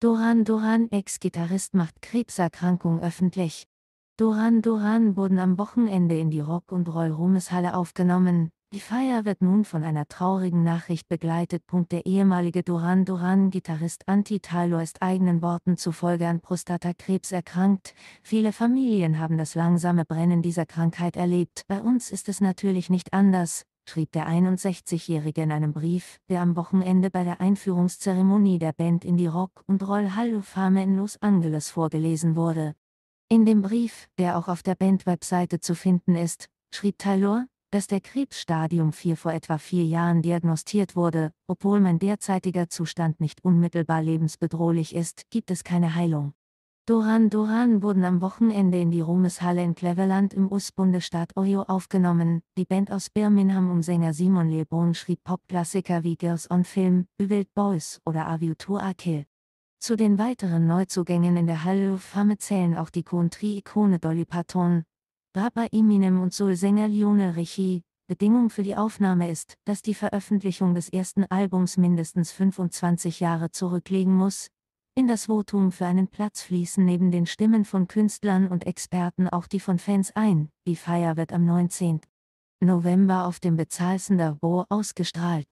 Doran Doran Ex-Gitarrist macht Krebserkrankung öffentlich. Doran Doran wurden am Wochenende in die Rock- und Roll-Ruhmeshalle aufgenommen. Die Feier wird nun von einer traurigen Nachricht begleitet. Der ehemalige Doran Doran-Gitarrist Anti Taylor ist eigenen Worten zufolge an Prostatakrebs erkrankt. Viele Familien haben das langsame Brennen dieser Krankheit erlebt. Bei uns ist es natürlich nicht anders schrieb der 61-Jährige in einem Brief, der am Wochenende bei der Einführungszeremonie der Band in die Rock- und roll hall in Los Angeles vorgelesen wurde. In dem Brief, der auch auf der Band-Webseite zu finden ist, schrieb Taylor, dass der Krebsstadium 4 vor etwa vier Jahren diagnostiert wurde, obwohl mein derzeitiger Zustand nicht unmittelbar lebensbedrohlich ist, gibt es keine Heilung. Doran Doran wurden am Wochenende in die Ruhmeshalle in Cleveland im US-Bundesstaat Ohio aufgenommen. Die Band aus Birmingham um Sänger Simon Lebron schrieb Popklassiker wie Girls on Film, Übelt Boys oder Avio Tour Kill. Zu den weiteren Neuzugängen in der Halle of Fame zählen auch die Country-Ikone Dolly Parton, Rapper Eminem und Soul-Sänger Lionel Richie. Bedingung für die Aufnahme ist, dass die Veröffentlichung des ersten Albums mindestens 25 Jahre zurücklegen muss, in das Votum für einen Platz fließen neben den Stimmen von Künstlern und Experten auch die von Fans ein. Die Feier wird am 19. November auf dem Bezahlsender Bo ausgestrahlt.